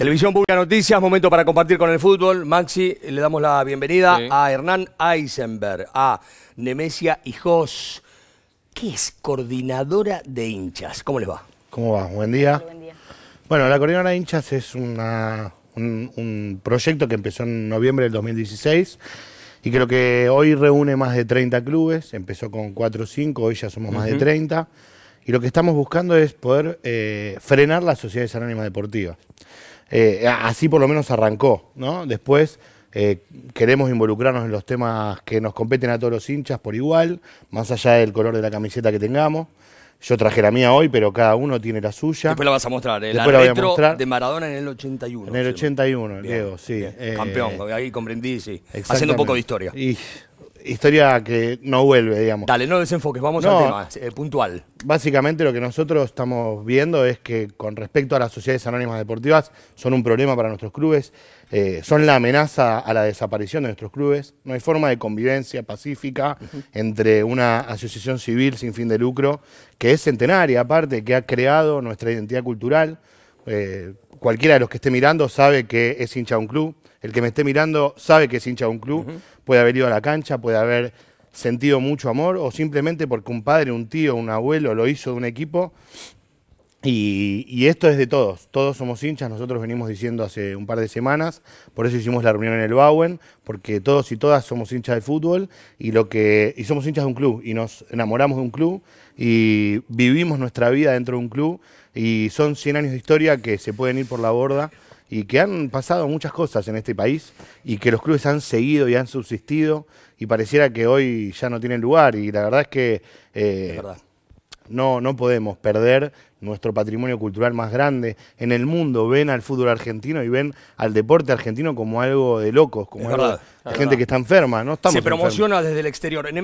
Televisión Pública Noticias, momento para compartir con el fútbol. Maxi, le damos la bienvenida a Hernán Eisenberg, a Nemesia Hijos, que es coordinadora de hinchas. ¿Cómo les va? ¿Cómo va? Buen día. Buen día. Bueno, la coordinadora de hinchas es un, proyecto que empezó en noviembre del 2016 y creo que hoy reúne más de 30 clubes, empezó con 4 o 5, hoy ya somos más de 30, y lo que estamos buscando es poder eh, frenar las sociedades anónimas deportivas. Eh, así por lo menos arrancó, ¿no? Después eh, queremos involucrarnos en los temas que nos competen a todos los hinchas por igual, más allá del color de la camiseta que tengamos. Yo traje la mía hoy, pero cada uno tiene la suya. Después la vas a mostrar, el ¿eh? la de Maradona en el 81. En el 81, Diego, sí. Campeón, ahí comprendí, sí. Haciendo un poco de historia historia que no vuelve, digamos. Dale, no desenfoques, vamos al tema, eh, puntual. Básicamente lo que nosotros estamos viendo es que con respecto a las sociedades anónimas deportivas son un problema para nuestros clubes, eh, son la amenaza a la desaparición de nuestros clubes, no hay forma de convivencia pacífica entre una asociación civil sin fin de lucro, que es centenaria aparte, que ha creado nuestra identidad cultural. Eh, cualquiera de los que esté mirando sabe que es hincha de un club, el que me esté mirando sabe que es hincha de un club, puede haber ido a la cancha, puede haber sentido mucho amor o simplemente porque un padre, un tío, un abuelo lo hizo de un equipo. Y, esto es de todos, todos somos hinchas, nosotros venimos diciendo hace un par de semanas, por eso hicimos la reunión en el Bauen, porque todos y todas somos hinchas de fútbol y, lo que, y somos hinchas de un club y nos enamoramos de un club y vivimos nuestra vida dentro de un club y son 100 años de historia que se pueden ir por la borda y que han pasado muchas cosas en este país y que los clubes han seguido y han subsistido y pareciera que hoy ya no tienen lugar y la verdad es que eh, No, no podemos perder nuestro patrimonio cultural más grande en el mundo. Ven al fútbol argentino y ven al deporte argentino como algo de locos, como de gente que está enferma. No estamos Se promociona desde el exterior. En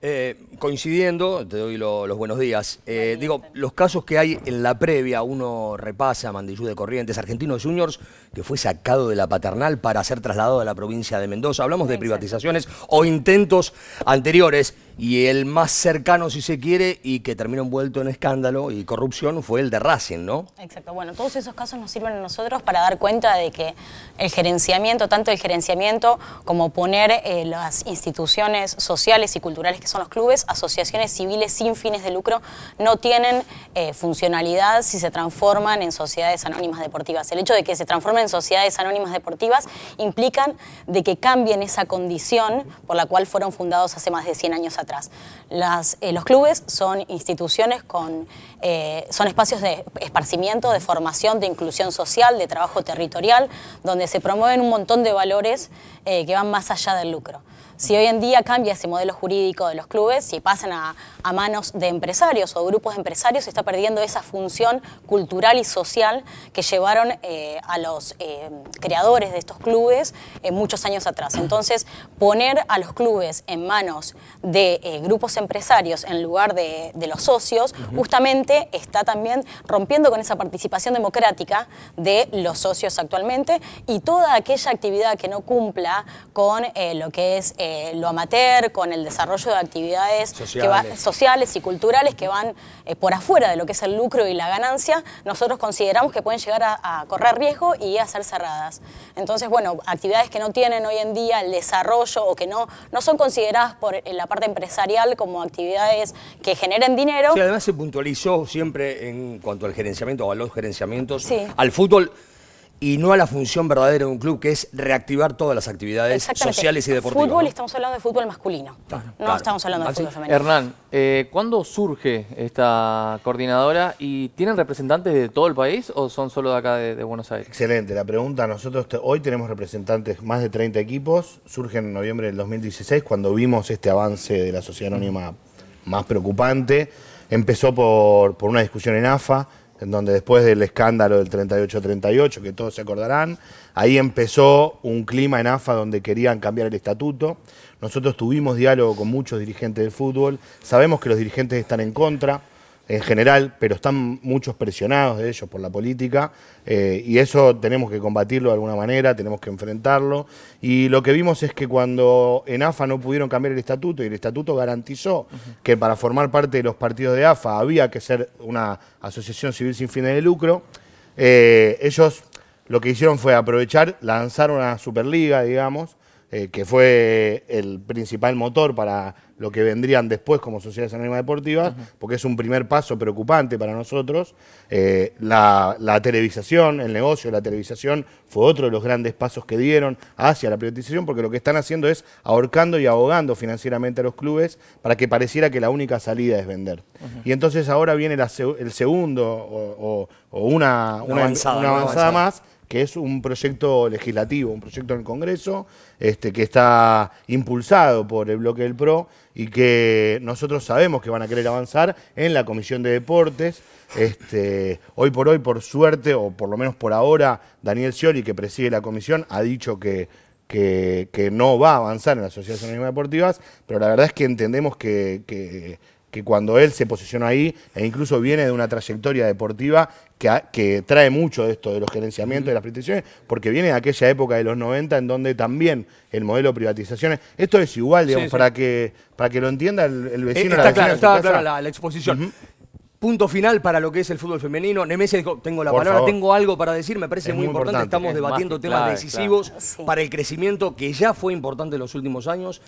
eh, coincidiendo, te doy los buenos días. Eh, digo, los casos que hay en la previa, uno repasa Mandillú de Corrientes, Argentinos Juniors, que fue sacado de la paternal para ser trasladado a la provincia de Mendoza. Hablamos de privatizaciones o intentos anteriores y el más cercano, si se quiere, y que terminó envuelto en escándalo y corrupción fue el de Racing, ¿no? Exacto. Bueno, todos esos casos nos sirven a nosotros para dar cuenta de que el gerenciamiento, tanto el gerenciamiento como poner eh, las instituciones sociales y culturales que son los clubes, asociaciones civiles sin fines de lucro, no tienen eh, funcionalidad si se transforman en sociedades anónimas deportivas. El hecho de que se transformen en sociedades anónimas deportivas implica de que cambien esa condición por la cual fueron fundados hace más de 100 años atrás. Eh, los clubes son instituciones con, son espacios de esparcimiento, de formación, de inclusión social, de trabajo territorial, donde se promueven un montón de valores eh, que van más allá del lucro. Si hoy en día cambia ese modelo jurídico de los clubes, si pasan a, manos de empresarios o grupos de empresarios, se está perdiendo esa función cultural y social que llevaron eh, a los eh, creadores de estos clubes eh, muchos años atrás. Entonces, poner a los clubes en manos de grupos empresarios en lugar de, los socios, justamente está también rompiendo con esa participación democrática de los socios actualmente y toda aquella actividad que no cumpla con lo que es eh, lo amateur, con el desarrollo de actividades sociales, y culturales que van eh, por afuera de lo que es el lucro y la ganancia, nosotros consideramos que pueden llegar a, correr riesgo y a ser cerradas. Entonces, bueno, actividades que no tienen hoy en día el desarrollo o que no, no son consideradas por la parte empresarial como actividades que generen dinero. además se puntualizó siempre en cuanto al gerenciamiento o a los gerenciamientos, al fútbol y no a la función verdadera de un club, que es reactivar todas las actividades sociales y deportivas. estamos hablando de fútbol masculino, no estamos hablando de ah, fútbol femenino. Hernán, eh, ¿cuándo surge esta coordinadora y tienen representantes de todo el país o son solo de acá de, Buenos Aires? Excelente, la pregunta, nosotros hoy tenemos representantes, más de 30 equipos, surge en noviembre del 2016 cuando vimos este avance de la sociedad anónima más preocupante, empezó por, por una discusión en AFA, en donde después del escándalo del 38-38, que todos se acordarán, ahí empezó un clima en AFA donde querían cambiar el estatuto. Nosotros tuvimos diálogo con muchos dirigentes del fútbol, sabemos que los dirigentes están en contra en general, pero están muchos presionados de ellos por la política eh, y eso tenemos que combatirlo de alguna manera, tenemos que enfrentarlo. Y lo que vimos es que cuando en AFA no pudieron cambiar el estatuto y el estatuto garantizó que para formar parte de los partidos de AFA había que ser una asociación civil sin fines de lucro, eh, ellos lo que hicieron fue aprovechar, lanzar una Superliga, digamos, eh, que fue el principal motor para lo que vendrían después como sociedades anónimas deportivas, porque es un primer paso preocupante para nosotros. Eh, la, televisación, el negocio de la televisación fue otro de los grandes pasos que dieron hacia la privatización, porque lo que están haciendo es ahorcando y ahogando financieramente a los clubes para que pareciera que la única salida es vender. Y entonces ahora viene el segundo o, una avanzada más que es un proyecto legislativo, un proyecto en el Congreso, este, que está impulsado por el bloque del PRO y que nosotros sabemos que van a querer avanzar en la Comisión de Deportes. Este, hoy por hoy, por suerte, o por lo menos por ahora, Daniel Scioli, que preside la comisión, ha dicho que que, no va a avanzar en la Asociación deportivas, pero la verdad es que entendemos que, que, que cuando él se posiciona ahí, e incluso viene de una trayectoria deportiva que, que trae mucho de esto, de los gerenciamientos, y las pretensiones, porque viene de aquella época de los 90 en donde también el modelo de privatizaciones, esto es igual, digamos, Para, que, para que lo entienda el, vecino. Eh, está la claro, está clara la, exposición. Punto final para lo que es el fútbol femenino. Nemesis, tengo la palabra, tengo algo para decir, me parece muy, importante. Estamos debatiendo temas decisivos para el crecimiento que ya fue importante en los últimos años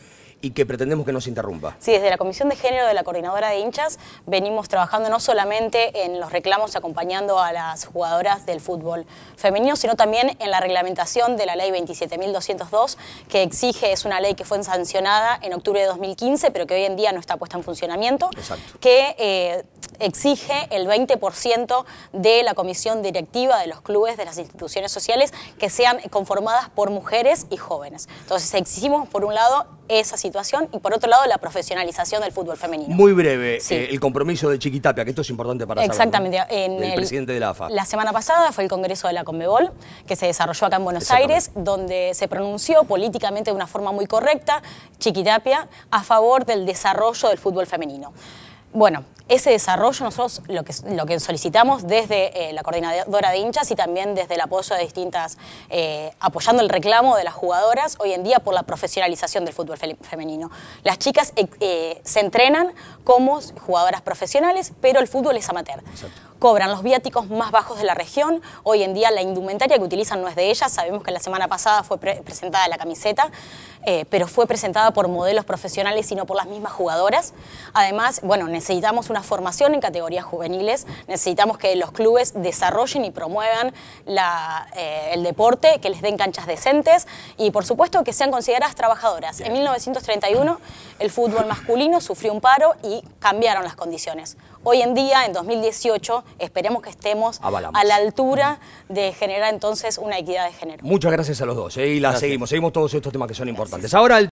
y que pretendemos que no se interrumpa. Sí, desde la Comisión de Género de la Coordinadora de Hinchas venimos trabajando no solamente en los reclamos acompañando a las jugadoras del fútbol femenino, sino también en la reglamentación de la Ley 27.202, que exige, es una ley que fue sancionada en octubre de 2015, pero que hoy en día no está puesta en funcionamiento, que eh, exige el 20% de la comisión directiva de los clubes de las instituciones sociales que sean conformadas por mujeres y jóvenes. Entonces exigimos por un lado esa situación y por otro lado la profesionalización del fútbol femenino. Muy breve, eh, el compromiso de Chiquitapia, que esto es importante para Exactamente. el, presidente de la AFA. La semana pasada fue el Congreso de la Conmebol, que se desarrolló acá en Buenos Aires, donde se pronunció políticamente de una forma muy correcta Chiquitapia a favor del desarrollo del fútbol femenino. Bueno, ese desarrollo nosotros lo que, lo que solicitamos desde eh, la coordinadora de hinchas y también desde el apoyo de distintas, eh, apoyando el reclamo de las jugadoras hoy en día por la profesionalización del fútbol femenino. Las chicas eh, se entrenan como jugadoras profesionales, pero el fútbol es amateur cobran los viáticos más bajos de la región. Hoy en día la indumentaria que utilizan no es de ellas. Sabemos que la semana pasada fue presentada la camiseta, eh, pero fue presentada por modelos profesionales y no por las mismas jugadoras. Además, bueno, necesitamos una formación en categorías juveniles, necesitamos que los clubes desarrollen y promuevan eh, el deporte, que les den canchas decentes y por supuesto que sean consideradas trabajadoras. En 1931 el fútbol masculino sufrió un paro y cambiaron las condiciones. Hoy en día, en 2018, esperemos que estemos a la altura de generar entonces una equidad de género. Muchas gracias a los dos ¿eh? y la seguimos, seguimos todos estos temas que son importantes. Ahora